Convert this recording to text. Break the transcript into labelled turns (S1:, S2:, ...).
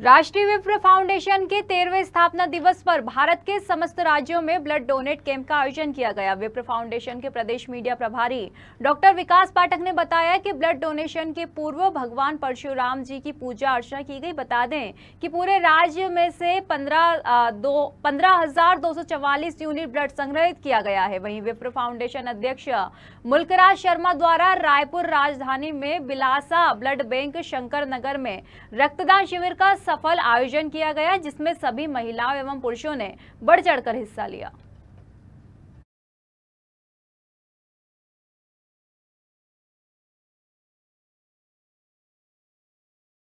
S1: राष्ट्रीय विप्र फाउंडेशन के तेरहवें स्थापना दिवस पर भारत के समस्त राज्यों में ब्लड डोनेट कैंप का आयोजन किया गया विप्र फाउंडेशन के प्रदेश मीडिया प्रभारी डॉक्टर विकास पाठक ने बताया कि ब्लड डोनेशन के पूर्व भगवान परशुराम जी की पूजा अर्चना की गई बता दें कि पूरे राज्य में से पंद्रह दो पंद्रह हजार दो सौ चवालीस यूनिट ब्लड संग्रहित किया गया है वही विप्र फाउंडेशन अध्यक्ष मुल्कराज शर्मा द्वारा रायपुर राजधानी में बिलासा ब्लड बैंक शंकर नगर में रक्तदान शिविर का सफल आयोजन किया गया जिसमें सभी महिलाओं एवं पुरुषों ने बढ़ चढ़कर हिस्सा लिया